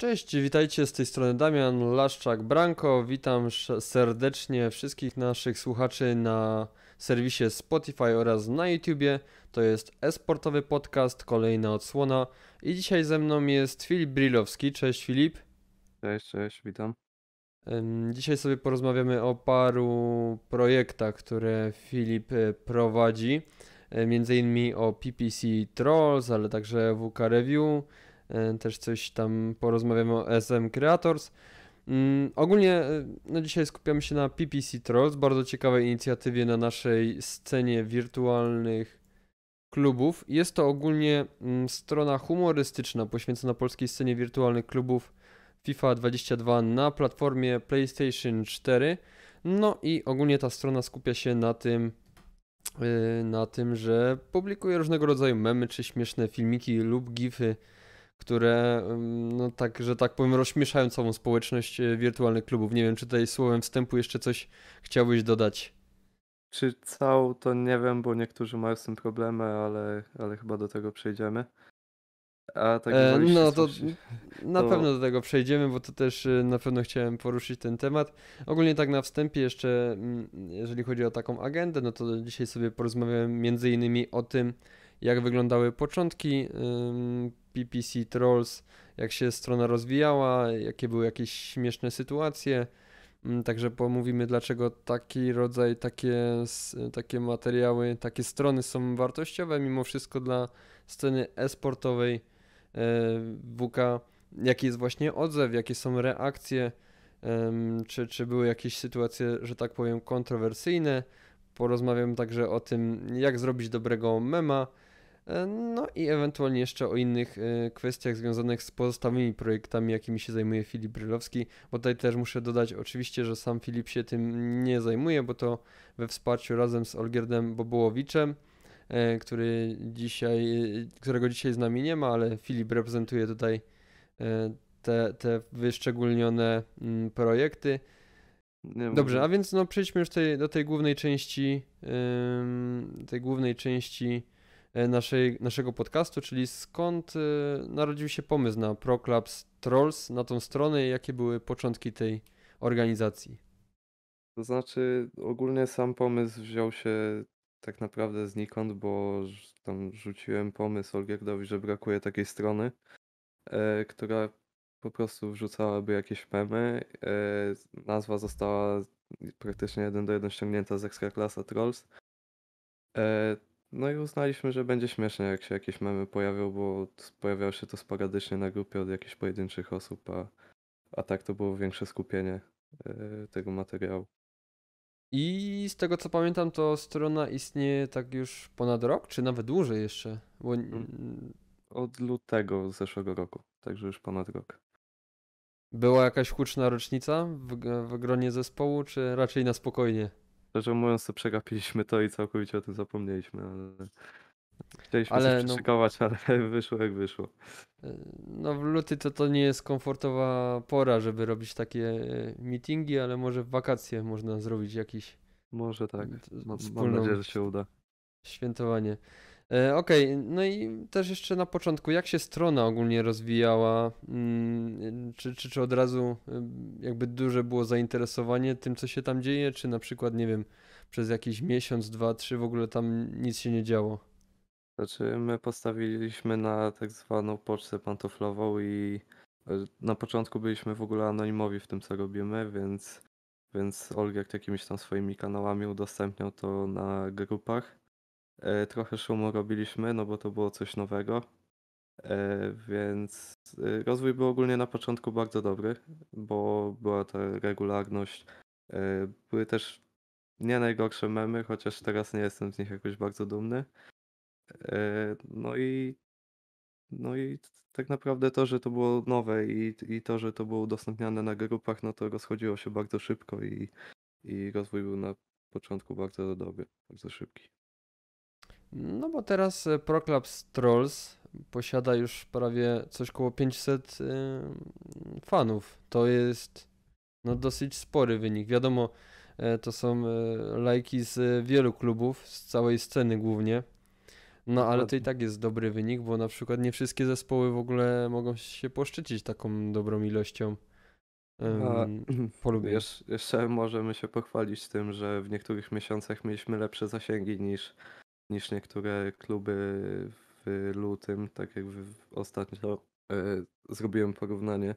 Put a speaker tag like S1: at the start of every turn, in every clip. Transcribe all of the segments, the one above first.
S1: Cześć, witajcie z tej strony Damian Laszczak-Branko. Witam serdecznie wszystkich naszych słuchaczy na serwisie Spotify oraz na YouTubie. To jest esportowy podcast, kolejna odsłona. I dzisiaj ze mną jest Filip Brilowski. Cześć Filip. Cześć, cześć, witam. Dzisiaj sobie porozmawiamy o paru projektach, które Filip e, prowadzi. E, między innymi o PPC Trolls, ale także WK Review E, też coś tam porozmawiamy o SM Creators. Mm, ogólnie e, no dzisiaj skupiamy się na PPC Trolls, bardzo ciekawej inicjatywie na naszej scenie wirtualnych klubów. Jest to ogólnie mm, strona humorystyczna poświęcona polskiej scenie wirtualnych klubów FIFA 22 na platformie PlayStation 4. No i ogólnie ta strona skupia się na tym, e, na tym, że publikuje różnego rodzaju memy czy śmieszne filmiki lub gify które, no tak, że tak powiem, rozśmieszają całą społeczność e, wirtualnych klubów. Nie wiem, czy tutaj słowem wstępu jeszcze coś
S2: chciałbyś dodać? Czy całą to nie wiem, bo niektórzy mają z tym problemy, ale, ale chyba do tego przejdziemy. A tak e, No to na pewno
S1: do tego przejdziemy, bo to też e, na pewno chciałem poruszyć ten temat. Ogólnie tak na wstępie jeszcze, mm, jeżeli chodzi o taką agendę, no to dzisiaj sobie porozmawiałem między innymi o tym, jak wyglądały początki PPC Trolls, jak się strona rozwijała, jakie były jakieś śmieszne sytuacje. Mm, także pomówimy, dlaczego taki rodzaj, takie, takie materiały, takie strony są wartościowe mimo wszystko dla sceny e-sportowej e, WK. Jaki jest właśnie odzew, jakie są reakcje, czy, czy były jakieś sytuacje, że tak powiem, kontrowersyjne. Porozmawiam także o tym, jak zrobić dobrego mema, E, no i ewentualnie jeszcze o innych e, kwestiach związanych z pozostałymi projektami, jakimi się zajmuje Filip Brylowski, bo tutaj też muszę dodać oczywiście, że sam Filip się tym nie zajmuje, bo to we wsparciu razem z Olgierdem Bobołowiczem, e, który dzisiaj, którego dzisiaj z nami nie ma, ale Filip reprezentuje tutaj te, te wyszczególnione mm, projekty. Dobrze, a więc no przejdźmy już tej, do tej głównej części, tej głównej części E, naszej, naszego podcastu, czyli skąd e, narodził się pomysł na Proclubs Trolls, na tą stronę i jakie były początki tej organizacji? To
S2: znaczy, ogólnie sam pomysł wziął się tak naprawdę znikąd, bo tam rzuciłem pomysł Olgierdowi, że brakuje takiej strony, e, która po prostu wrzucałaby jakieś memy. E, nazwa została praktycznie jeden do jeden ściągnięta z Ekstraklasa Trolls. E, no i uznaliśmy, że będzie śmieszne, jak się jakieś memy pojawią, bo pojawiało się to sporadycznie na grupie od jakichś pojedynczych osób, a, a tak to było większe skupienie e, tego materiału.
S1: I z tego co pamiętam, to strona istnieje tak już ponad rok, czy nawet dłużej jeszcze? Bo...
S2: Mm. Od lutego zeszłego roku, także już ponad rok.
S1: Była jakaś huczna rocznica w, w gronie zespołu, czy raczej na
S2: spokojnie? Szczerze mówiąc, to przegapiliśmy to i całkowicie o tym zapomnieliśmy, ale... Chcieliśmy ale, coś no, ale wyszło jak wyszło.
S1: E, no w luty to to nie jest komfortowa pora, żeby robić takie e, meetingi, ale może w wakacje można zrobić jakiś... Może tak. mam nadzieję, że się uda. Świętowanie. E, okej, okay, no i też jeszcze na początku, jak się strona ogólnie rozwijała? Mm, czy, czy, czy od razu jakby duże było zainteresowanie tym, co się tam dzieje, czy na przykład, nie wiem, przez jakiś miesiąc, dwa, trzy w ogóle tam nic się nie działo?
S2: Znaczy, my postawiliśmy na tak zwaną pocztę pantoflową i e, na początku byliśmy w ogóle anonimowi w tym, co robimy, więc, więc Olgiak jakimiś tam swoimi kanałami udostępniał to na grupach. E, trochę szumu robiliśmy, no bo to było coś nowego. E, więc e, rozwój był ogólnie na początku bardzo dobry, bo była ta regularność. Były też nie najgorsze memy, chociaż teraz nie jestem z nich jakoś bardzo dumny. No i no i tak naprawdę to, że to było nowe i, i to, że to było udostępniane na grupach, no to rozchodziło się bardzo szybko i, i rozwój był na początku bardzo dobry, bardzo szybki.
S1: No bo teraz e, Proclaps Trolls posiada już prawie coś koło 500 y, fanów. To jest no, dosyć spory wynik. Wiadomo, e, to są e, lajki z wielu klubów, z całej sceny głównie. No ale to i tak jest dobry wynik, bo na przykład nie wszystkie zespoły w ogóle mogą się poszczycić taką
S2: dobrą ilością. Um, jeszcze możemy się pochwalić tym, że w niektórych miesiącach mieliśmy lepsze zasięgi niż niż niektóre kluby w lutym, tak jak ostatnio e, zrobiłem porównanie,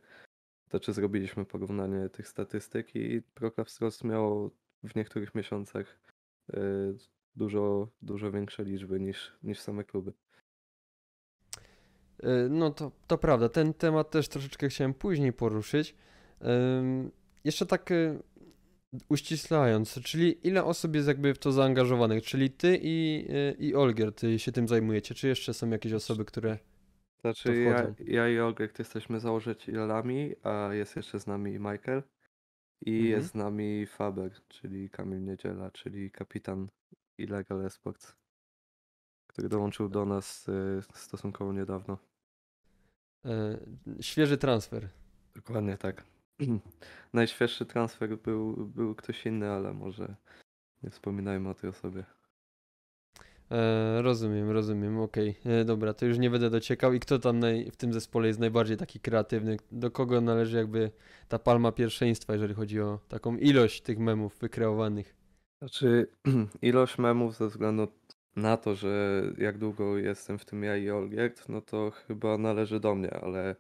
S2: czy zrobiliśmy porównanie tych statystyk i Prokla Wzrost miało w niektórych miesiącach e, dużo, dużo większe liczby niż, niż same kluby. E, no to, to prawda, ten temat też troszeczkę chciałem
S1: później poruszyć. Jeszcze tak Uściślając, czyli ile osób jest jakby w to zaangażowanych? Czyli ty i, y, i Olgier, ty się tym zajmujecie, czy jeszcze są jakieś osoby, które. Znaczy, ja,
S2: ja i Olgier jesteśmy założycielami, a jest jeszcze z nami Michael i mhm. jest z nami Faber, czyli Kamil Niedziela, czyli kapitan Illegal Esports, który dołączył do nas y, stosunkowo niedawno. E, świeży transfer. Dokładnie tak. Najświeższy transfer był, był ktoś inny, ale może nie wspominajmy o tej osobie. E, rozumiem, rozumiem,
S1: okej. Okay. E, dobra, to już nie będę dociekał. I kto tam naj, w tym zespole jest najbardziej taki kreatywny? Do kogo należy jakby ta palma pierwszeństwa, jeżeli chodzi o taką ilość tych memów wykreowanych?
S2: Znaczy, ilość memów ze względu na to, że jak długo jestem w tym ja i no to chyba należy do mnie, ale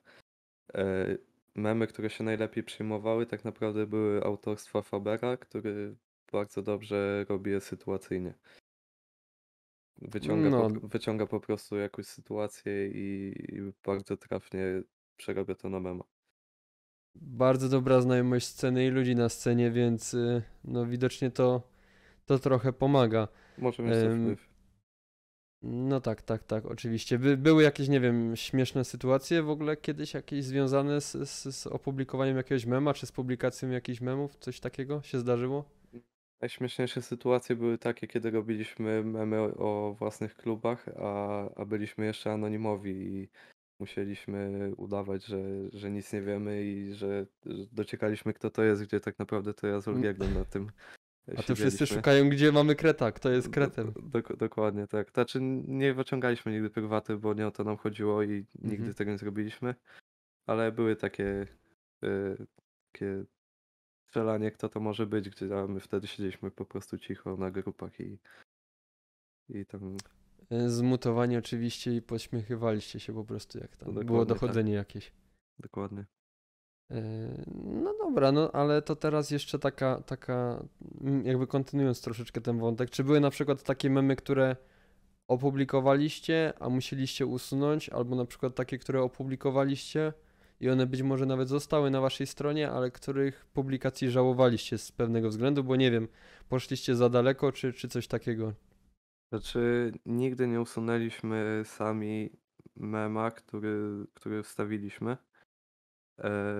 S2: e, memy, które się najlepiej przyjmowały, tak naprawdę były autorstwa Fabera, który bardzo dobrze robi je sytuacyjnie. Wyciąga, no. po, wyciąga po prostu jakąś sytuację i, i bardzo trafnie przerabia to na mema.
S1: Bardzo dobra znajomość sceny i ludzi na scenie, więc y, no widocznie to, to trochę pomaga. Może mieć um, wpływ. No tak, tak, tak, oczywiście. By, były jakieś, nie wiem, śmieszne sytuacje w ogóle kiedyś jakieś związane z, z, z opublikowaniem jakiegoś mema, czy z publikacją jakichś memów? Coś takiego się zdarzyło?
S2: Najśmieszniejsze sytuacje były takie, kiedy robiliśmy memy o, własnych klubach, a, a byliśmy jeszcze anonimowi i musieliśmy udawać, że, że nic nie wiemy i że, że dociekaliśmy kto to jest, gdzie tak naprawdę to ja z mm. Olgierdem na tym E, a to wszyscy szukają, gdzie mamy kreta, kto jest kretem. Do, do, dokładnie, tak. Znaczy nie wyciągaliśmy nigdy pygwaty, bo nie o to nam chodziło i nigdy mhm. tego nie zrobiliśmy. Ale były takie, y, takie strzelanie, kto to może być, gdzie a my wtedy siedzieliśmy po prostu cicho na grupach i, i tam... E, zmutowani
S1: oczywiście i pośmiechywaliście się po prostu, jak tam no było tak. dochodzenie
S2: tak. jakieś. Dokładnie.
S1: Yy, no dobra, no ale to teraz jeszcze taka, taka, mm, jakby kontynuując troszeczkę ten wątek, czy były na przykład takie memy, które opublikowaliście, a musieliście usunąć, albo na przykład takie, które opublikowaliście i one być może nawet zostały na waszej stronie, ale których publikacji żałowaliście z pewnego względu, bo nie wiem, poszliście za daleko, czy, czy coś takiego?
S2: Znaczy, nigdy nie usunęliśmy sami mema, który, który wstawiliśmy. E,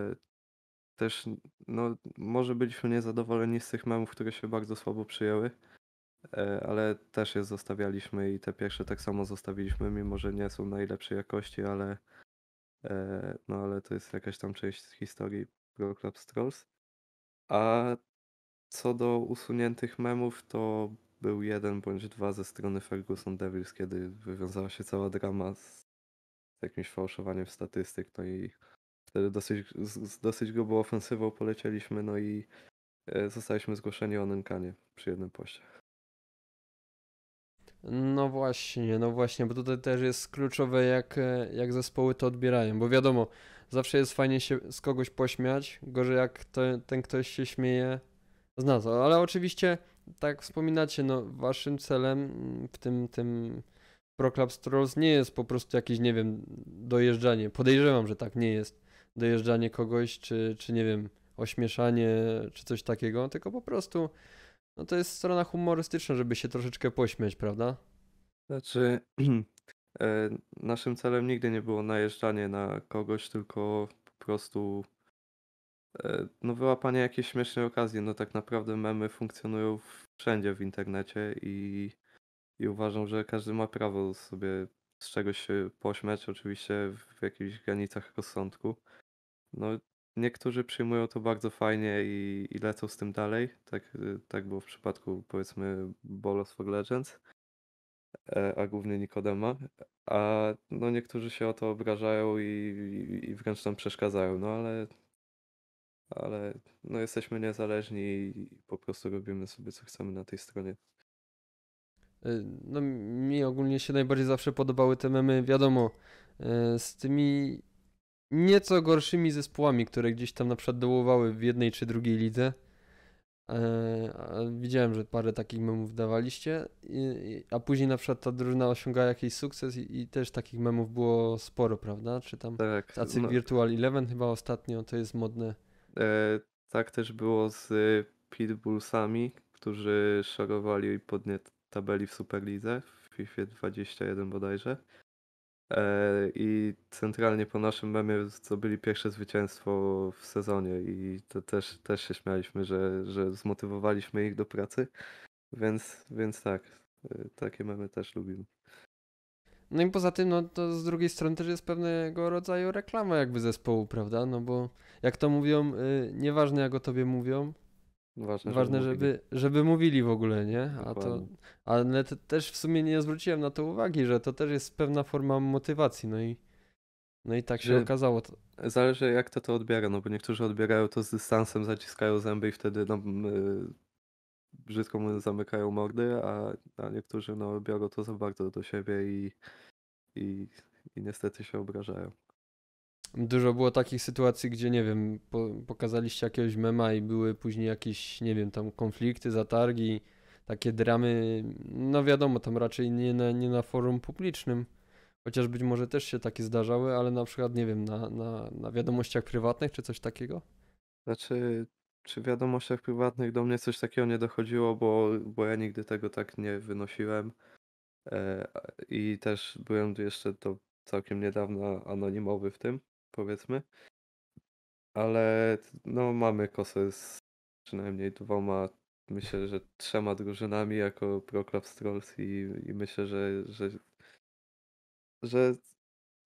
S2: też no, może byliśmy niezadowoleni z tych memów, które się bardzo słabo przyjęły, e, ale też je zostawialiśmy i te pierwsze tak samo zostawiliśmy, mimo że nie są najlepszej jakości, ale e, no ale to jest jakaś tam część historii Pro club Trolls. A co do usuniętych memów, to był jeden bądź dwa ze strony Ferguson Devils, kiedy wywiązała się cała drama z jakimś fałszowaniem statystyk, no i Wtedy dosyć, dosyć grubą ofensywą polecieliśmy, no i e, zostaliśmy zgłoszeni o nękanie przy jednym poście. No właśnie, no właśnie, bo tutaj
S1: też jest kluczowe, jak, e, jak zespoły to odbierają, bo wiadomo, zawsze jest fajnie się z kogoś pośmiać, gorzej jak ten ktoś się śmieje z nas, ale oczywiście, tak wspominacie, no waszym celem mm, w tym, tym Club strolls nie jest po prostu jakieś, nie wiem, dojeżdżanie, podejrzewam, że tak nie jest, dojeżdżanie kogoś, czy, czy nie wiem, ośmieszanie, czy coś takiego, tylko po prostu no to jest strona humorystyczna, żeby się troszeczkę pośmiać, prawda?
S2: Znaczy, e, naszym celem nigdy nie było najeżdżanie na kogoś, tylko po prostu e, no wyłapanie jakiejś śmiesznej okazji. No tak naprawdę memy funkcjonują wszędzie w internecie i, i uważam, że każdy ma prawo sobie z czegoś się e, pośmiać, oczywiście w jakichś granicach rozsądku. No, niektórzy przyjmują to bardzo fajnie i, i lecą z tym dalej. Tak, e, tak było w przypadku powiedzmy Bolos of Legends, e, a głównie Nikodema. A no, niektórzy się o to obrażają i, i, i wręcz tam przeszkadzają, no ale ale no, jesteśmy niezależni i po prostu robimy sobie co chcemy na tej stronie. No mi ogólnie się najbardziej zawsze
S1: podobały te memy, wiadomo, e, z tymi nieco gorszymi zespołami, które gdzieś tam na przykład dołowały w jednej czy drugiej lidze. E, widziałem, że parę takich memów dawaliście, a później na przykład ta drużyna osiąga jakiś sukces i, też takich memów było sporo, prawda? Czy tam tak, tacy no. Virtual Eleven chyba ostatnio, to jest modne.
S2: E, tak też było z Pitbullsami, którzy szarowali podniet, tabeli w Superlidze, w FIFA 21 bodajże. E, I centralnie po naszym memie zdobyli pierwsze zwycięstwo w sezonie i to też, też się śmialiśmy, że, że zmotywowaliśmy ich do pracy. Więc, więc tak, e, takie memy też lubimy.
S1: No i poza tym, no to z drugiej strony też jest pewnego rodzaju reklama jakby zespołu, prawda? No bo jak to mówią, e, nieważne jak o tobie mówią, Ważne, Ważne żeby, żeby, mówili w ogóle, nie? A to, ale też w sumie nie zwróciłem na to uwagi, że to też jest pewna forma motywacji, no i, no i tak że się okazało.
S2: To. Zależy jak to to odbiera, no bo niektórzy odbierają to z dystansem, zaciskają zęby i wtedy no, yy, brzydko mówiąc zamykają mordy, a, a niektórzy no, biorą to za bardzo do siebie i, i, i niestety się obrażają
S1: dużo było takich sytuacji, gdzie nie wiem, po, pokazaliście jakiegoś mema i były później jakieś, nie wiem, tam konflikty, zatargi, takie dramy. No wiadomo, tam raczej nie na, nie na forum publicznym. Chociaż być może też się takie zdarzały, ale na przykład, nie wiem, na, na, na wiadomościach prywatnych czy coś takiego?
S2: Znaczy, w wiadomościach prywatnych do mnie coś takiego nie dochodziło, bo, bo ja nigdy tego tak nie wynosiłem. E, I też byłem jeszcze do całkiem niedawno anonimowy w tym powiedzmy. Ale no mamy kosę z przynajmniej dwoma, myślę, że trzema drużynami jako Proclaps Trolls i, i myślę, że, że, że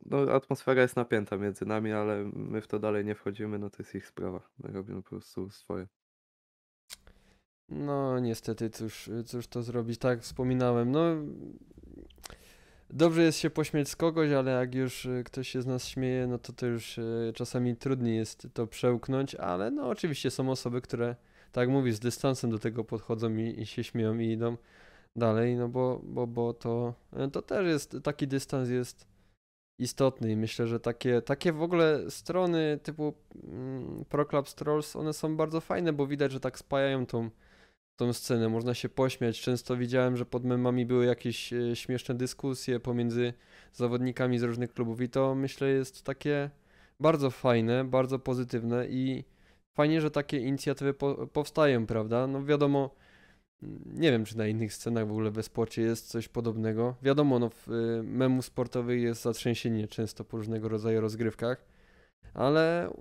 S2: no, atmosfera jest napięta między nami, ale my w to dalej nie wchodzimy, no to jest ich sprawa. My robimy po prostu swoje.
S1: No niestety, cóż, cóż to zrobić, tak wspominałem, no dobrze jest się pośmiać z kogoś, ale jak już y, ktoś się z nas śmieje, no to to już y, czasami trudniej jest to przełknąć, ale no oczywiście są osoby, które tak mówi, z dystansem do tego podchodzą i, i się śmieją i idą dalej, no bo, bo, bo to, y, to też jest, taki dystans jest istotny i myślę, że takie, takie w ogóle strony typu mm, Proclubs Trolls, one są bardzo fajne, bo widać, że tak spajają tą tą scenę, można się pośmiać. Często widziałem, że pod memami były jakieś e, śmieszne dyskusje pomiędzy zawodnikami z różnych klubów i to myślę jest takie bardzo fajne, bardzo pozytywne i fajnie, że takie inicjatywy po powstają, prawda? No wiadomo, mm, nie wiem, czy na innych scenach w ogóle we sporcie jest coś podobnego. Wiadomo, no, w e, memu sportowych jest zatrzęsienie często po różnego rodzaju rozgrywkach, ale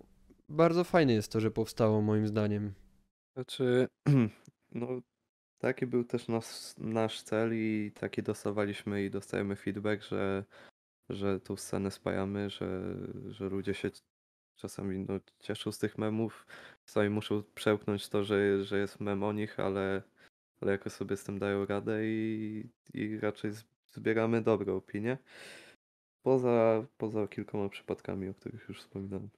S1: bardzo fajne jest to, że powstało moim zdaniem.
S2: Znaczy, No, taki był też nasz, nasz cel i taki dostawaliśmy i dostajemy feedback, że, że tą scenę spajamy, że, że ludzie się czasami no, cieszą z tych memów, czasami muszą przełknąć to, że, że jest mem o nich, ale, ale jakoś sobie z tym dają radę i, i raczej zbieramy dobre opinie. Poza, poza kilkoma przypadkami, o których już wspominałem.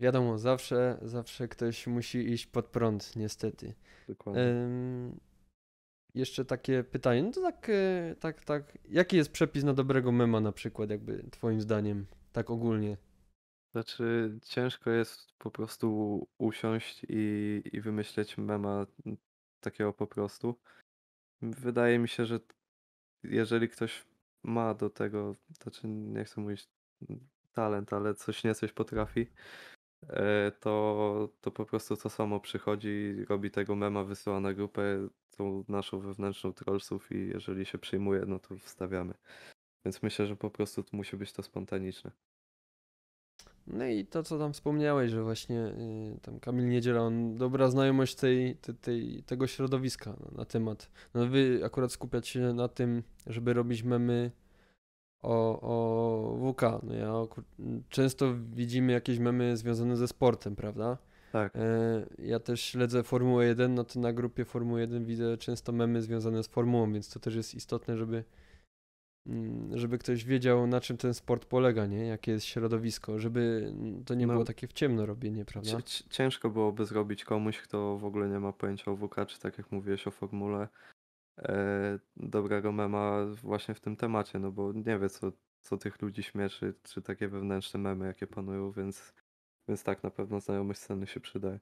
S1: Wiadomo, zawsze, zawsze ktoś musi iść pod prąd, niestety. Dokładnie. Ym, jeszcze takie pytanie, no to tak, e, tak, tak, jaki jest przepis na
S2: dobrego mema na przykład, jakby twoim zdaniem, tak ogólnie? Znaczy, ciężko jest po prostu usiąść i, i wymyśleć mema takiego po prostu. Wydaje mi się, że jeżeli ktoś ma do tego, znaczy nie chcę mówić talent, ale coś nie coś potrafi, E, to, to po prostu to samo przychodzi, robi tego mema, wysyła na grupę tą naszą wewnętrzną trollsów i jeżeli się przyjmuje, no to wstawiamy. Więc myślę, że po prostu to musi być to spontaniczne.
S1: No i to, co tam wspomniałeś, że właśnie y, tam Kamil Niedziela, on dobra znajomość tej, tej, tej tego środowiska na, na temat. No wy akurat skupiać się na tym, żeby robić memy o, o WK. No ja, o, często widzimy jakieś memy związane ze sportem, prawda? Tak. E, ja też śledzę Formułę 1, no to na grupie Formuły 1 widzę często memy związane z formułą, więc to też jest istotne, żeby mm, żeby ktoś wiedział, na czym ten sport polega, nie? Jakie jest środowisko, żeby to nie no, było takie w ciemno robienie, prawda?
S2: Ciężko byłoby zrobić komuś, kto w ogóle nie ma pojęcia o WK, czy tak jak mówiłeś o formule, E, dobrego mema właśnie w tym temacie, no bo nie wie, co, co tych ludzi śmieszy, czy takie wewnętrzne memy, jakie panują, więc, więc tak, na pewno znajomość sceny się przydaje.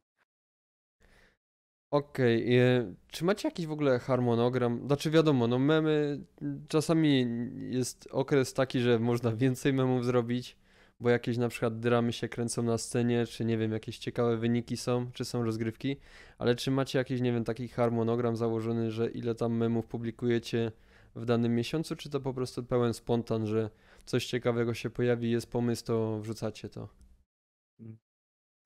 S2: Okej, okay. E, czy
S1: macie jakiś w ogóle harmonogram? Znaczy wiadomo, no memy, czasami jest okres taki, że można więcej memów zrobić, bo jakieś na przykład dramy się kręcą na scenie, czy nie wiem, jakieś ciekawe wyniki są, czy są rozgrywki, ale czy macie jakiś, nie wiem, taki harmonogram założony, że ile tam memów publikujecie w danym miesiącu, czy to po prostu pełen spontan, że coś ciekawego się pojawi, jest pomysł, to wrzucacie to?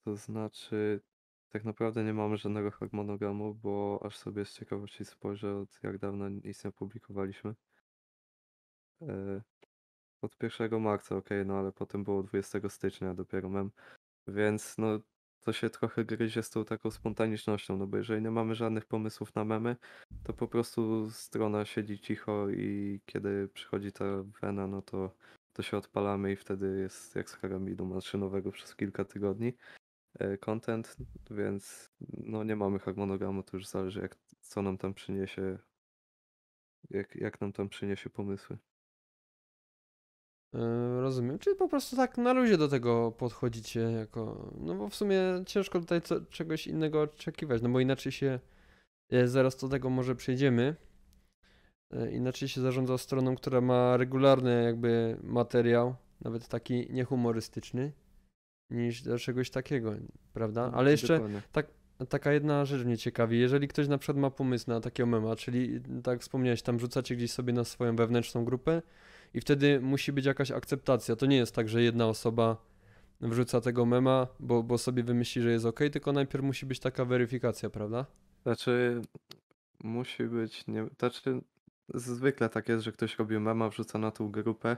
S2: To znaczy, tak naprawdę nie mamy żadnego harmonogramu, bo aż sobie z ciekawości spojrzę, od jak dawno nic nie publikowaliśmy. E, od 1 marca, ok, no ale potem było 20 stycznia dopiero mem. Więc no to się trochę gryzie z tą taką spontanicznością, no bo jeżeli nie mamy żadnych pomysłów na memy, to po prostu strona siedzi cicho i kiedy przychodzi ta wena, no to, to się odpalamy i wtedy jest jak z haramidu maszynowego przez kilka tygodni e, content, więc no nie mamy harmonogramu, to już zależy jak, co nam tam przyniesie, jak, jak nam tam przyniesie pomysły.
S1: Yy, rozumiem. Czyli po prostu tak na luzie do tego podchodzicie jako. No bo w sumie ciężko tutaj co, czegoś innego oczekiwać, no bo inaczej się e, zaraz do tego może przejdziemy. E, inaczej się zarządza stroną, która ma regularny jakby materiał, nawet taki niehumorystyczny, niż do czegoś takiego, prawda? No, Ale jeszcze tak, taka jedna rzecz mnie ciekawi. Jeżeli ktoś na przykład ma pomysł na takiego mema, czyli tak wspomniałeś, tam rzucacie gdzieś sobie na swoją wewnętrzną grupę, i wtedy musi być jakaś akceptacja. To nie jest tak, że jedna osoba wrzuca tego mema, bo, bo sobie wymyśli, że jest ok, tylko najpierw musi być taka weryfikacja, prawda?
S2: Znaczy, musi być, nie, znaczy zwykle tak jest, że ktoś robi mema, wrzuca na tą grupę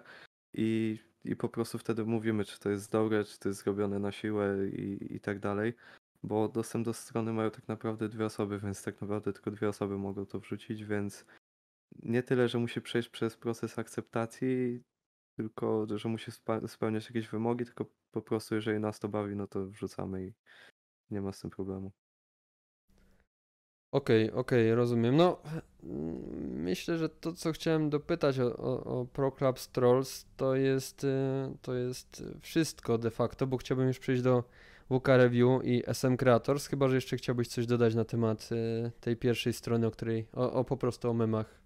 S2: i, i po prostu wtedy mówimy, czy to jest dobre, czy to jest zrobione na siłę i, i tak dalej bo dostęp do strony mają tak naprawdę dwie osoby, więc tak naprawdę tylko dwie osoby mogą to wrzucić, więc nie tyle, że musi przejść przez proces akceptacji, tylko że musi spełniać jakieś wymogi, tylko po prostu jeżeli nas to bawi, no to wrzucamy i nie ma z tym problemu. Okej, okay, okej, okay,
S1: rozumiem. No, myślę, że to, co chciałem dopytać o, o, o Proclubs Trolls, to jest, y, to jest wszystko de facto, bo chciałbym już przejść do WK Review i SM Creators, chyba, że jeszcze chciałbyś coś dodać na temat y, tej pierwszej strony, o której, o, o po prostu o memach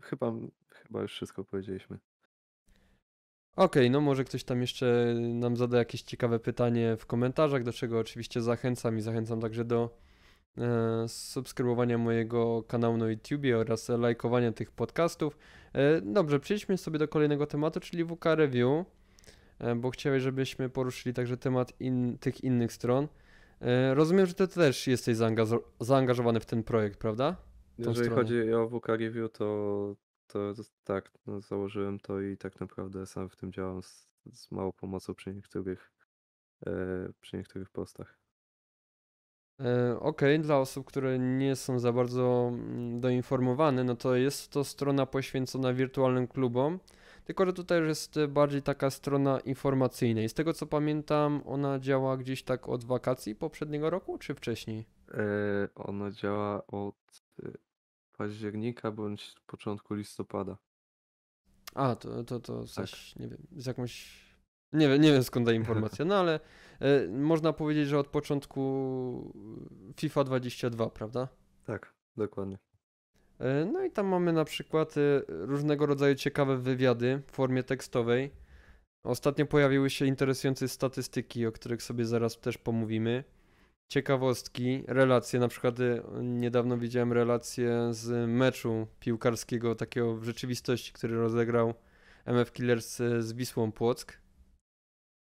S2: chyba, chyba już wszystko powiedzieliśmy.
S1: Okej, okay, no może ktoś tam jeszcze nam zada jakieś ciekawe pytanie w komentarzach, do czego oczywiście zachęcam i zachęcam także do e, subskrybowania mojego kanału na YouTubie oraz lajkowania tych podcastów. E, dobrze, przejdźmy sobie do kolejnego tematu, czyli WK Review, e, bo chciałeś, żebyśmy poruszyli także temat in, tych innych stron. E, rozumiem, że ty też jesteś zaangaż zaangażowany w ten projekt,
S2: prawda? Jeżeli stronę. chodzi o VK Review, to, to, tak, no, założyłem to i tak naprawdę sam w tym działam z, z małą pomocą przy niektórych, e, przy niektórych postach.
S1: E, Okej, okay. dla osób, które nie są za bardzo mm, doinformowane, no to jest to strona poświęcona wirtualnym klubom, tylko że tutaj jest bardziej taka strona informacyjna. I z tego co pamiętam, ona działa gdzieś tak od wakacji poprzedniego roku, czy wcześniej?
S2: E, ona działa od
S1: Y, października bądź początku listopada. A, to, to, to coś, tak. nie wiem, z jakąś... Nie wiem, nie wiem skąd ta informacja, no ale y, można powiedzieć, że od początku y, FIFA 22, prawda? Tak, dokładnie. E, no i tam mamy na przykład y, różnego rodzaju ciekawe wywiady w formie tekstowej. Ostatnio pojawiły się interesujące statystyki, o których sobie zaraz też pomówimy ciekawostki, relacje. Na przykład y, niedawno widziałem relację z meczu piłkarskiego, takiego w rzeczywistości, który rozegrał
S2: MF Killers y, z Wisłą Płock.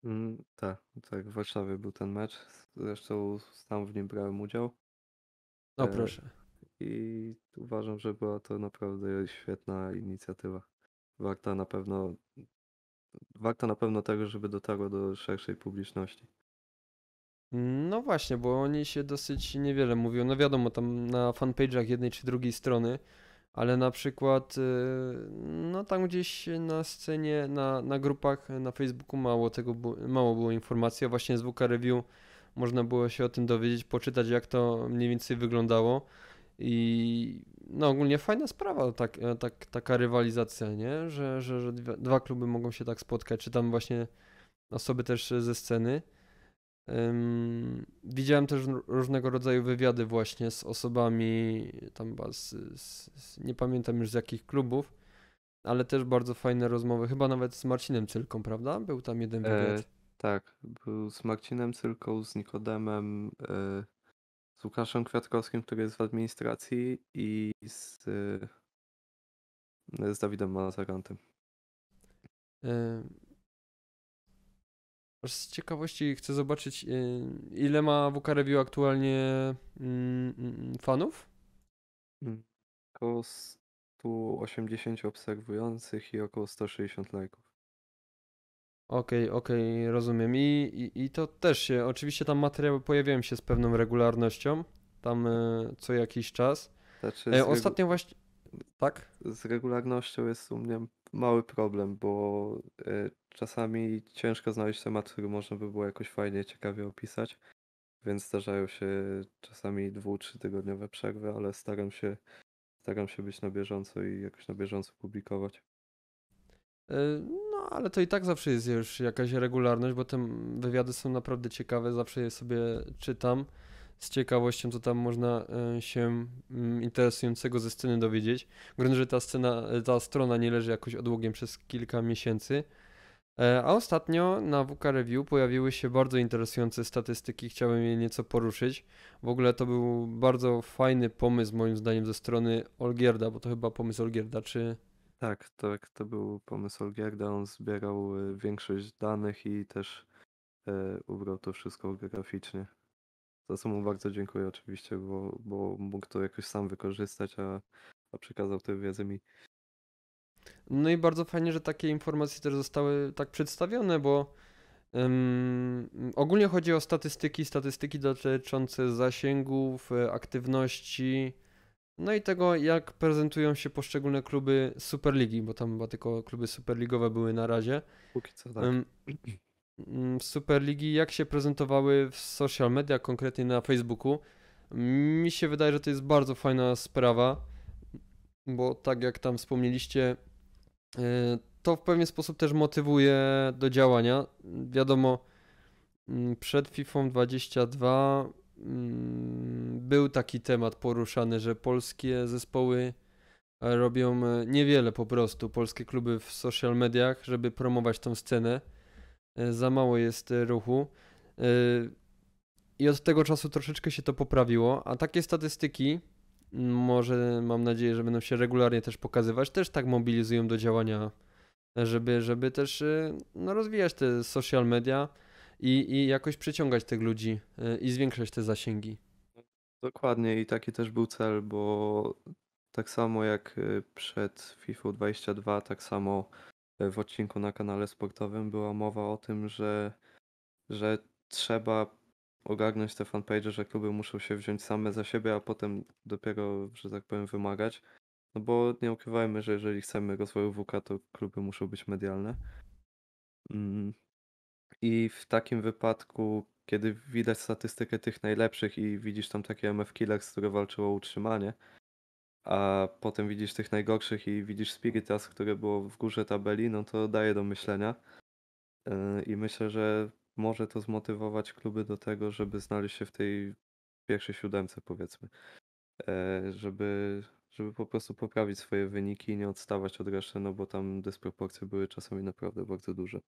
S2: Mm, tak, tak, w Warszawie był ten mecz. Zresztą sam w nim brałem udział. No e, proszę. I uważam, że była to naprawdę świetna inicjatywa. Warta na pewno warta na pewno tego, żeby dotarła do szerszej publiczności.
S1: No właśnie, bo oni się dosyć niewiele mówią, No wiadomo, tam na fanpage'ach jednej czy drugiej strony, ale na przykład y, no tam gdzieś na scenie, na, na grupach na Facebooku mało tego, mało było informacji, a właśnie z Buka Review można było się o tym dowiedzieć, poczytać jak to mniej więcej wyglądało i no ogólnie fajna sprawa tak, e, tak, taka rywalizacja, nie? Że, że, że dwa kluby mogą się tak spotkać, czy tam właśnie osoby też ze sceny. Um, widziałem też różnego rodzaju wywiady właśnie z osobami, tam z, z, z, nie pamiętam już z jakich klubów, ale też bardzo fajne rozmowy, chyba nawet z Marcinem Cylką, prawda? Był tam
S2: jeden e, wywiad. E, tak, był z Marcinem Cylką, z Nikodemem, e, z Łukaszem Kwiatkowskim, który jest w administracji i z, e, z Dawidem Mazarantem z ciekawości chcę zobaczyć,
S1: y, ile ma WK Review aktualnie mm, mm, mm, fanów?
S2: Około 180 obserwujących i około 160 lajków.
S1: Okej, okay, okej, okay, rozumiem. I, I, i, to też się, oczywiście tam materiały pojawiają się z pewną regularnością, tam y, co jakiś czas.
S2: Znaczy e, ostatnio właśnie, tak? Z regularnością jest u mnie mały problem, bo y, czasami ciężko znaleźć temat, który można by było jakoś fajnie, ciekawie opisać, więc zdarzają się czasami dwu, trzy tygodniowe przerwy, ale staram się, staram się być na bieżąco i jakoś na bieżąco publikować.
S1: E, no, ale to i tak zawsze jest już jakaś regularność, bo te wywiady są naprawdę ciekawe, zawsze je sobie czytam z ciekawością, co tam można e, się interesującego ze sceny dowiedzieć. Grunt, że ta scena, e, ta strona nie leży jakoś odłogiem przez kilka miesięcy, E, a ostatnio na WK Review pojawiły się bardzo interesujące statystyki, chciałem je nieco poruszyć. W ogóle to był bardzo fajny pomysł moim
S2: zdaniem ze strony Olgierda, bo to chyba pomysł Olgierda, czy... Tak, tak, to był pomysł Olgierda, on zbierał e, większość danych i też e, ubrał to wszystko graficznie. Za co mu bardzo dziękuję oczywiście, bo, bo mógł to jakoś sam wykorzystać, a, a przekazał tę wiedzę mi.
S1: No i bardzo fajnie, że takie informacje też zostały tak przedstawione, bo um, ogólnie chodzi o statystyki, statystyki dotyczące zasięgów, e, aktywności, no i tego, jak prezentują się poszczególne kluby Superligi, bo tam chyba tylko kluby superligowe były na razie. Póki co tak. Um, Superligi, jak się prezentowały w social mediach, konkretnie na Facebooku. Mi się wydaje, że to jest bardzo fajna sprawa, bo tak jak tam wspomnieliście, Y, to w pewien sposób też motywuje do działania. Wiadomo, mm, przed FIFA 22 mm, był taki temat poruszany, że polskie zespoły e, robią e, niewiele po prostu, polskie kluby w social mediach, żeby promować tą scenę. E, za mało jest ruchu. I od tego czasu troszeczkę się to poprawiło, a takie statystyki może mam nadzieję, że będą się regularnie też pokazywać, też tak mobilizują do działania, żeby, żeby też y, no, rozwijać te social media i, i jakoś przyciągać tych ludzi y, i zwiększać te zasięgi.
S2: Dokładnie i taki też był cel, bo tak samo jak y, przed FIFA 22, tak samo w odcinku na kanale sportowym była mowa o tym, że, że trzeba ogarnąć te fanpage, że kluby muszą się wziąć same za siebie, a potem dopiero, że tak powiem, wymagać. No bo nie ukrywajmy, że jeżeli chcemy rozwoju WK, to kluby muszą być medialne. Mm. I w takim wypadku, kiedy widać statystykę tych najlepszych i widzisz tam takie MF Killers, które walczyło o utrzymanie, a potem widzisz tych najgorszych i widzisz Spiritas, które było w górze tabeli, no to daje do myślenia. E, I myślę, że może to zmotywować kluby do tego, żeby znaleźć się w tej pierwszej siódemce, powiedzmy. E, żeby, żeby po prostu poprawić swoje wyniki i nie odstawać od reszty, no bo tam dysproporcje były czasami naprawdę bardzo duże.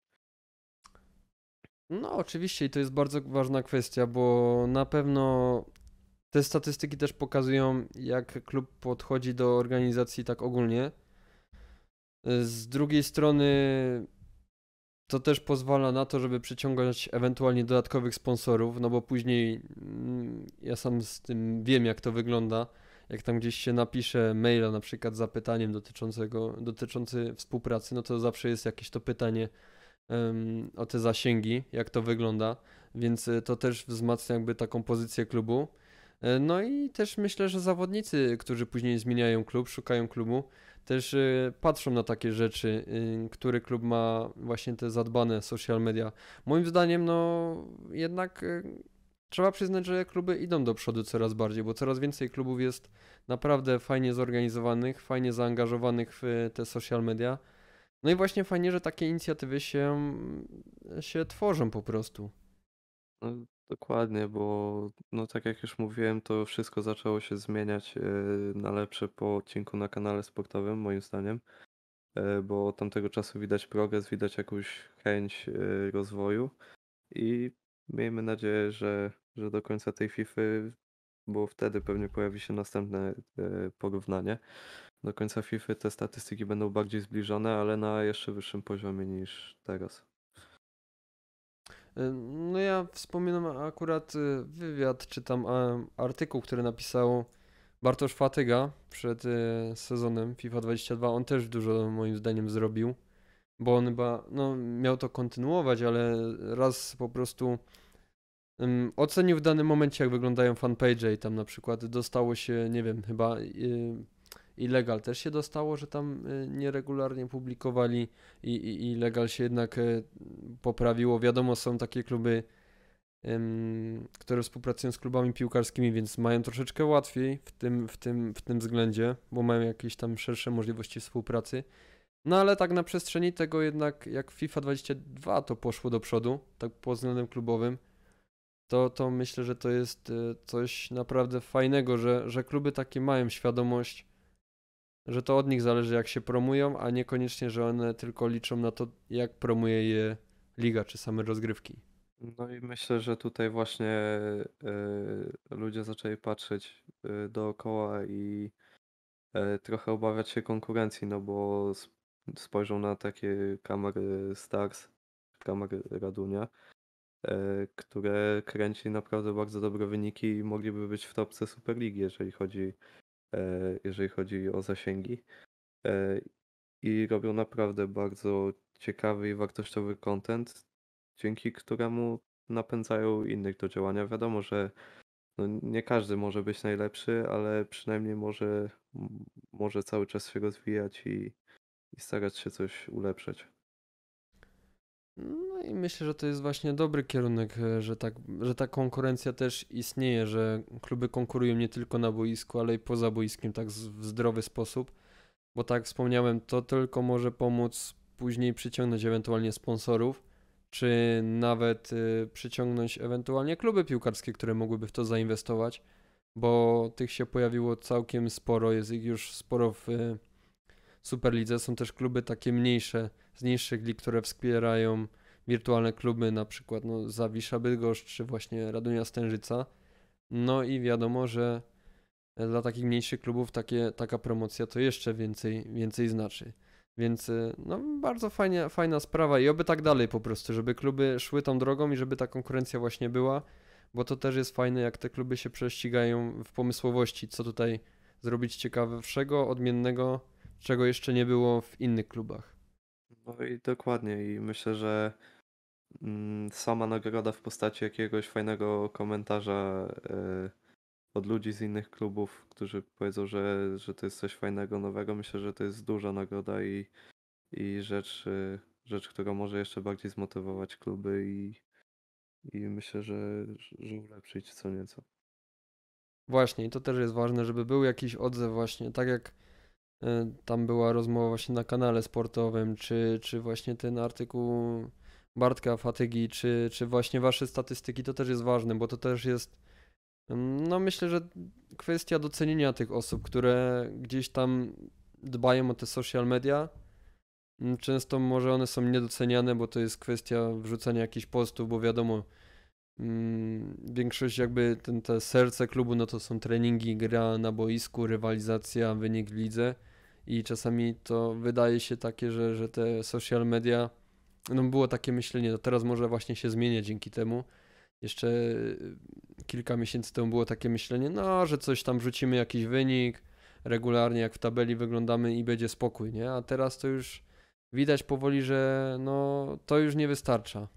S2: No, oczywiście, i to jest bardzo ważna
S1: kwestia, bo na pewno te statystyki też pokazują, jak klub podchodzi do organizacji tak ogólnie. Z drugiej strony, to też pozwala na to, żeby przyciągać ewentualnie dodatkowych sponsorów, no bo później mm, ja sam z tym wiem, jak to wygląda. Jak tam gdzieś się napisze maila na przykład z zapytaniem dotyczącego, dotyczący współpracy, no to zawsze jest jakieś to pytanie um, o te zasięgi, jak to wygląda, więc e, to też wzmacnia jakby taką pozycję klubu. E, no i też myślę, że zawodnicy, którzy później zmieniają klub, szukają klubu, też e, patrzą na takie rzeczy, e, który klub ma właśnie te zadbane social media. Moim zdaniem, no jednak trzeba przyznać, że kluby idą do przodu coraz bardziej, bo coraz więcej klubów jest naprawdę fajnie zorganizowanych, fajnie zaangażowanych w te social media. No i właśnie fajnie, że takie inicjatywy się, się tworzą po prostu.
S2: No, dokładnie, bo no tak jak już mówiłem, to wszystko zaczęło się zmieniać e, na lepsze po odcinku na kanale sportowym, moim zdaniem, e, bo od tamtego czasu widać progres, widać jakąś chęć e, rozwoju i miejmy nadzieję, że, że do końca tej FIFA, bo wtedy pewnie pojawi się następne porównanie, do końca FIFA te statystyki będą bardziej zbliżone, ale na jeszcze wyższym poziomie niż teraz. No ja wspominam
S1: akurat y, wywiad, czy tam artykuł, który napisał Bartosz Fatyga przed y, sezonem FIFA 22. On też dużo moim zdaniem zrobił, bo on chyba no, miał to kontynuować, ale raz po prostu um, ocenił w danym momencie, jak wyglądają fanpage i tam na przykład dostało się, nie wiem, chyba... Yy, Illegal też się dostało, że tam y, nieregularnie publikowali i, i legal się jednak y, poprawiło. Wiadomo, są takie kluby, które współpracują z klubami piłkarskimi, więc mają troszeczkę łatwiej w tym, w tym, w tym względzie, bo mają jakieś tam szersze możliwości współpracy. No ale tak na przestrzeni tego jednak, jak FIFA 22 to poszło do przodu, tak pod względem klubowym, to, to myślę, że to jest y, coś naprawdę fajnego, że, że kluby takie mają świadomość że to od nich zależy, jak się promują, a niekoniecznie, że one tylko liczą na to, jak promuje je liga czy same rozgrywki. No i myślę, że tutaj
S2: właśnie y, ludzie zaczęli patrzeć y, dookoła i y, trochę obawiać się konkurencji, no bo spojrzą na takie kamery Stars, kamery Radunia, które kręci naprawdę bardzo dobre wyniki i mogliby być w topce Superligi, jeżeli chodzi E, jeżeli chodzi o zasięgi. E, I robią naprawdę bardzo ciekawy i wartościowy content, dzięki któremu napędzają innych do działania. Wiadomo, że no nie każdy może być najlepszy, ale przynajmniej może, może cały czas się rozwijać i, i starać się coś ulepszać.
S1: Mm, i myślę, że to jest właśnie dobry kierunek, e, że, tak, że ta konkurencja też istnieje, że kluby konkurują nie tylko na boisku, ale i poza boiskiem, tak w zdrowy sposób, bo tak wspomniałem, to tylko może pomóc później przyciągnąć ewentualnie sponsorów, czy nawet y, przyciągnąć ewentualnie kluby piłkarskie, które mogłyby w to zainwestować, bo tych się pojawiło całkiem sporo, jest ich już sporo w y, Superlidze, są też kluby takie mniejsze, z niższych lig, które wspierają wirtualne kluby, na przykład no, Zawisza Bydgoszcz czy właśnie Radunia Stężyca. No i wiadomo, że dla takich mniejszych klubów takie, taka promocja to jeszcze więcej, więcej znaczy. Więc y, no, bardzo fajnie, fajna sprawa i oby tak dalej po prostu, żeby kluby szły tą drogą i żeby ta konkurencja właśnie była, bo to też jest fajne, jak te kluby się prześcigają w pomysłowości, co tutaj zrobić ciekawszego, odmiennego, czego jeszcze nie było w innych klubach.
S2: No i dokładnie i myślę, że Mm, sama nagroda w postaci jakiegoś fajnego komentarza e, od ludzi z innych klubów, którzy powiedzą, że, że to jest coś fajnego, nowego, myślę, że to jest duża nagroda i, i rzecz, e, rzecz, która może jeszcze bardziej zmotywować kluby i, i myślę, że, że ulepszyć co nieco.
S1: Właśnie, i to też jest ważne, żeby był jakiś odzew właśnie, tak jak e, tam była rozmowa właśnie na kanale sportowym, czy, czy właśnie ten artykuł Bartka Fatygi, czy, czy właśnie wasze statystyki, to też jest ważne, bo to też jest, mm, no myślę, że kwestia docenienia tych osób, które gdzieś tam dbają o te social media. Mm, często może one są niedoceniane, bo to jest kwestia wrzucania jakichś postów, bo wiadomo, mm, większość jakby ten, te serce klubu, no to są treningi, gra na boisku, rywalizacja, wynik w lidze i czasami to wydaje się takie, że, że te social media no było takie myślenie, no teraz może właśnie się zmienia dzięki temu. Jeszcze y, kilka miesięcy temu było takie myślenie, no, że coś tam rzucimy jakiś wynik, regularnie jak w tabeli wyglądamy i będzie spokój, nie? A teraz to już widać powoli, że no, to już nie wystarcza.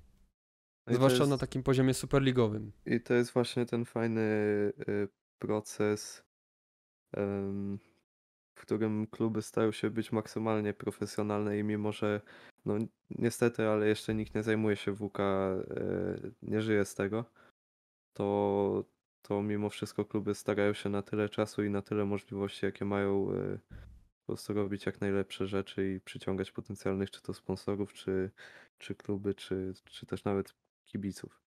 S1: zwłaszcza jest, na
S2: takim poziomie superligowym. I to jest właśnie ten fajny y, proces w którym kluby starają się być maksymalnie profesjonalne i mimo, że no niestety, ale jeszcze nikt nie zajmuje się WK, e, nie żyje z tego, to, to mimo wszystko kluby starają się na tyle czasu i na tyle możliwości, jakie mają e, po prostu robić jak najlepsze rzeczy i przyciągać potencjalnych czy to sponsorów, czy, czy kluby, czy, czy też nawet kibiców.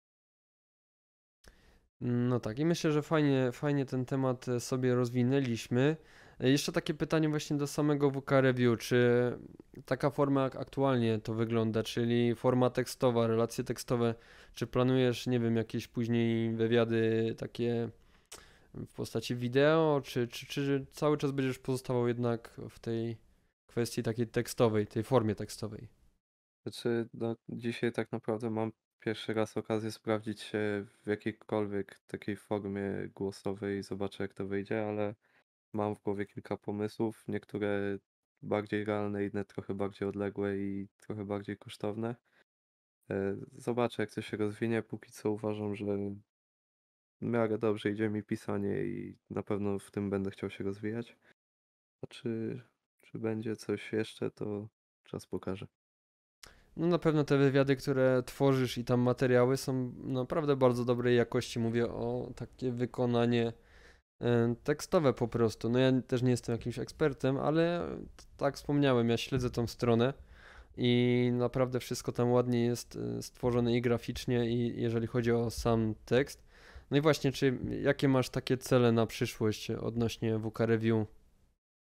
S1: No tak, i myślę, że fajnie, fajnie ten temat e, sobie rozwinęliśmy. E, jeszcze takie pytanie właśnie do samego WK Review. Czy taka forma jak aktualnie to wygląda, czyli forma tekstowa, relacje tekstowe, czy planujesz, nie wiem, jakieś później wywiady takie w postaci wideo, czy, czy, czy cały czas będziesz pozostawał jednak w tej kwestii takiej tekstowej, tej formie tekstowej?
S2: Znaczy, no, dzisiaj tak naprawdę mam pierwszy raz okazję sprawdzić się w jakiejkolwiek takiej formie głosowej i zobaczę, jak to wyjdzie, ale mam w głowie kilka pomysłów, niektóre bardziej realne, inne trochę bardziej odległe i trochę bardziej kosztowne. E, zobaczę, jak to się rozwinie. Póki co uważam, że w miarę dobrze idzie mi pisanie i na pewno w tym będę chciał się rozwijać. A czy, czy będzie coś jeszcze, to czas pokaże.
S1: No na pewno te wywiady, które tworzysz i tam materiały są naprawdę bardzo dobrej jakości. Mówię o takie wykonanie E, tekstowe po prostu. No ja też nie jestem jakimś ekspertem, ale tak wspomniałem, ja śledzę tą stronę i naprawdę wszystko tam ładnie jest e, stworzone i graficznie, i jeżeli chodzi o sam tekst. No i właśnie, czy jakie masz takie cele na przyszłość odnośnie WK Review?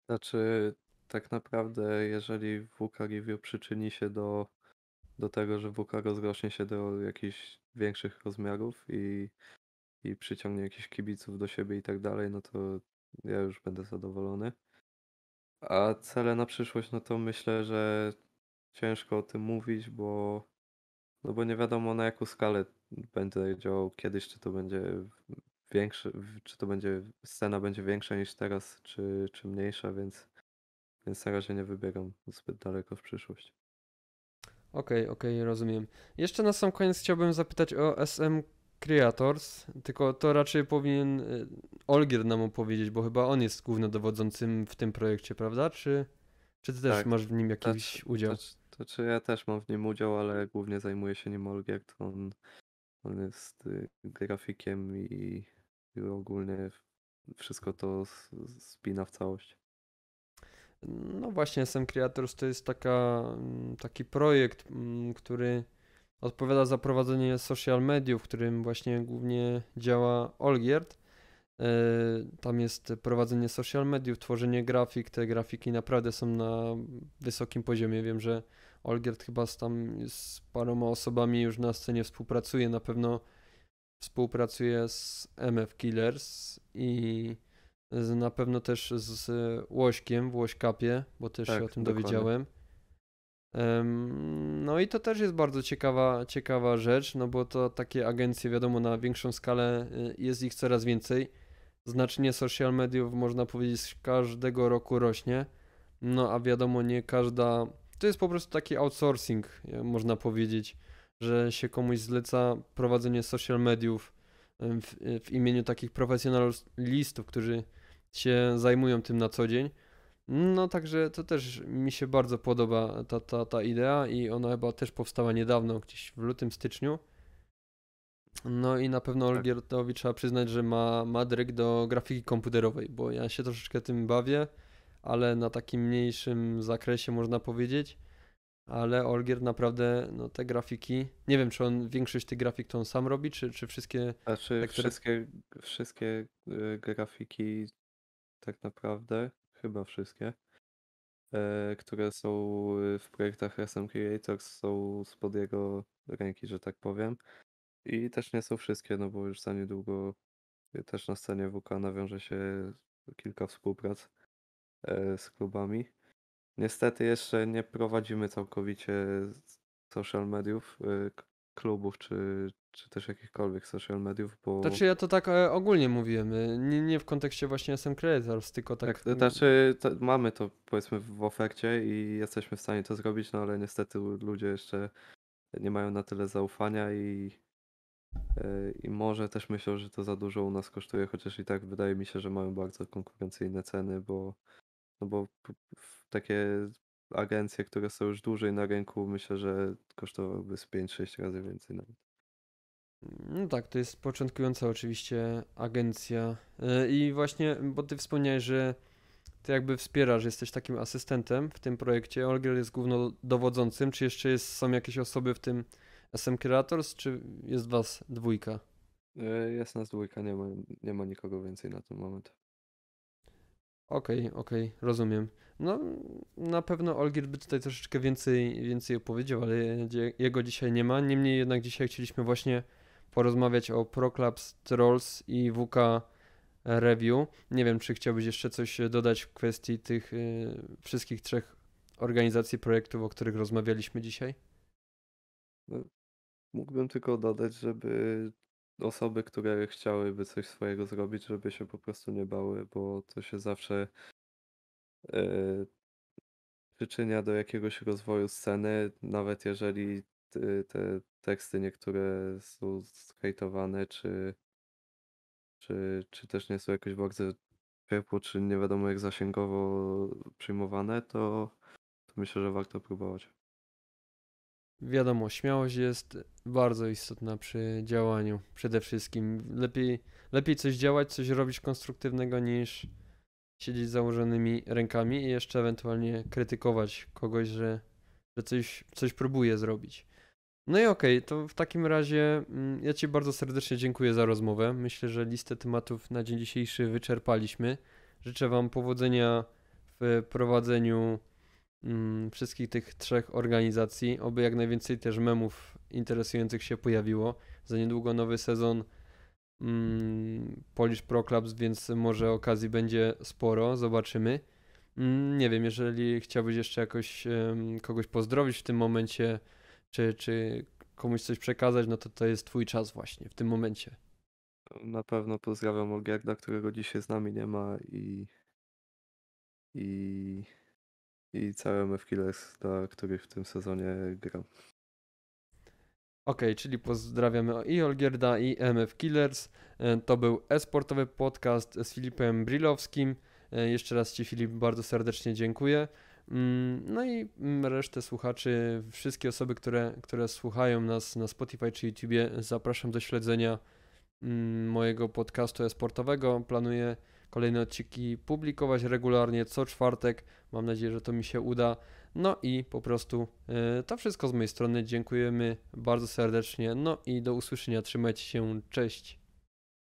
S2: Znaczy, tak naprawdę, jeżeli WK Review przyczyni się do, do tego, że WK rozrośnie się do jakichś większych rozmiarów i i przyciągnie jakiś kibiców do siebie i tak dalej, no to ja już będę zadowolony. A cele na przyszłość, no to myślę, że ciężko o tym mówić, bo no bo nie wiadomo na jaką skalę będę działał kiedyś, czy to będzie większe, czy to będzie scena będzie większa niż teraz, czy, czy mniejsza, więc, więc na razie nie wybiegam zbyt daleko w przyszłość.
S1: Okej, okay, okej, okay, rozumiem. Jeszcze na sam koniec chciałbym zapytać o SM Creators, tylko to raczej powinien y, Olgier nam opowiedzieć, bo chyba on jest głównodowodzącym w tym projekcie, prawda? Czy, czy ty też tak. masz w nim jakiś to, udział? To,
S2: to, czy ja też mam w nim udział, ale głównie zajmuje się nim Olgier, to on, on jest y, grafikiem i, i ogólnie wszystko to spina w całość.
S1: No właśnie, SM Creators to jest taka, mm, taki projekt, mm, który odpowiada za prowadzenie social mediów, w którym właśnie głównie działa Olgierd. E, tam jest prowadzenie social mediów, tworzenie grafik. Te grafiki naprawdę są na wysokim poziomie. Wiem, że Olgierd chyba z tam z paroma osobami już na scenie współpracuje. Na pewno współpracuje z MF Killers i na pewno też z Łośkiem w Łośkapie, bo też tak, się o tym dokładnie. dowiedziałem. No i to też jest bardzo ciekawa, ciekawa rzecz, no bo to takie agencje, wiadomo, na większą skalę y, jest ich coraz więcej. Znacznie social mediów, można powiedzieć, każdego roku rośnie. No a wiadomo, nie każda. To jest po prostu taki outsourcing, y, można powiedzieć, że się komuś zleca prowadzenie social mediów w, y, w imieniu takich profesjonalistów, którzy się zajmują tym na co dzień. No także to też mi się bardzo podoba ta, ta, ta idea i ona chyba też powstała niedawno, gdzieś w lutym, styczniu. No i na pewno tak. trzeba przyznać, że ma, madryk do grafiki komputerowej, bo ja się troszeczkę tym bawię, ale na takim mniejszym zakresie można powiedzieć. Ale Olgier naprawdę, no te grafiki, nie wiem czy on, większość tych grafik to on sam robi, czy, czy wszystkie... czy znaczy,
S2: wszystkie, wszystkie y, grafiki tak naprawdę chyba wszystkie, e, które są y, w projektach SM Creators, są spod jego ręki, że tak powiem. I też nie są wszystkie, no bo już za niedługo y, też na scenie WK nawiąże się kilka współprac e, z klubami. Niestety jeszcze nie prowadzimy całkowicie social mediów y, klubów, czy, czy też jakichkolwiek social mediów, bo... Znaczy ja
S1: to tak e, ogólnie mówiłem, e, nie, nie w kontekście właśnie SM Creators, tylko tak... tak
S2: znaczy to, mamy to powiedzmy w ofercie i jesteśmy w stanie to zrobić, no ale niestety ludzie jeszcze nie mają na tyle zaufania i, e, i może też myślą, że to za dużo u nas kosztuje, chociaż i tak wydaje mi się, że mają bardzo konkurencyjne ceny, bo, no bo takie agencje, które są już dłużej na rynku, myślę, że kosztowałyby z 5-6 razy więcej nawet. No tak, to jest
S1: początkująca oczywiście agencja. E, I właśnie, bo ty wspomniałeś, że ty jakby wspierasz, jesteś takim asystentem w tym projekcie. Olgier jest głównodowodzącym. Czy jeszcze jest, są jakieś osoby w tym SM Creators, czy jest was dwójka?
S2: E, jest nas dwójka, nie ma, nie ma nikogo więcej na ten moment.
S1: Okej, okay, okej, okay, rozumiem. No, na pewno Olgier by tutaj troszeczkę więcej, więcej opowiedział, ale jego dzisiaj nie ma. Niemniej jednak dzisiaj chcieliśmy właśnie porozmawiać o Proclubs, Trolls i WK Review. Nie wiem, czy chciałbyś jeszcze coś e, dodać w kwestii tych y, wszystkich trzech organizacji, projektów, o których rozmawialiśmy dzisiaj?
S2: No, mógłbym tylko dodać, żeby osoby, które chciałyby coś swojego zrobić, żeby się po prostu nie bały, bo to się zawsze e, przyczynia do jakiegoś rozwoju sceny, nawet jeżeli e, te teksty niektóre są zhejtowane, czy, czy, czy też nie są jakoś bardzo ciepło, czy nie wiadomo jak zasięgowo przyjmowane, to, to myślę, że warto próbować
S1: wiadomo, śmiałość jest bardzo istotna przy działaniu. Przede wszystkim lepiej, lepiej coś działać, coś robić konstruktywnego niż siedzieć z założonymi rękami i jeszcze ewentualnie krytykować kogoś, że, że coś, coś próbuje zrobić. No i okej, okay, to w takim razie mm, ja Ci bardzo serdecznie dziękuję za rozmowę. Myślę, że listę tematów na dzień dzisiejszy wyczerpaliśmy. Życzę Wam powodzenia w prowadzeniu Mm, wszystkich tych trzech organizacji, oby jak najwięcej też memów interesujących się pojawiło. Za niedługo nowy sezon mm, Polish Pro Clubs, więc może okazji będzie sporo, zobaczymy. Mm, nie wiem, jeżeli chciałbyś jeszcze jakoś kogoś pozdrowić w tym momencie, czy, czy komuś coś przekazać, no to to jest twój czas właśnie w tym momencie.
S2: Na pewno pozdrawiam Olgierda, którego dzisiaj z nami nie ma i i i całe MF Killers, dla których w tym sezonie gram.
S1: Okej, okay, czyli pozdrawiamy i Olgierda i MF Killers. E, to był esportowy podcast z Filipem Brilowskim. E, jeszcze raz Ci Filip bardzo serdecznie dziękuję. Mm, no i mm, resztę słuchaczy, wszystkie osoby, które, które słuchają nas na Spotify czy YouTube, zapraszam do śledzenia mm, mojego podcastu esportowego. Planuję kolejne odcinki publikować regularnie co czwartek. Mam nadzieję, że to mi się uda. No i po prostu e, to wszystko z mojej strony. Dziękujemy bardzo serdecznie. No i do usłyszenia. Trzymajcie się. Cześć.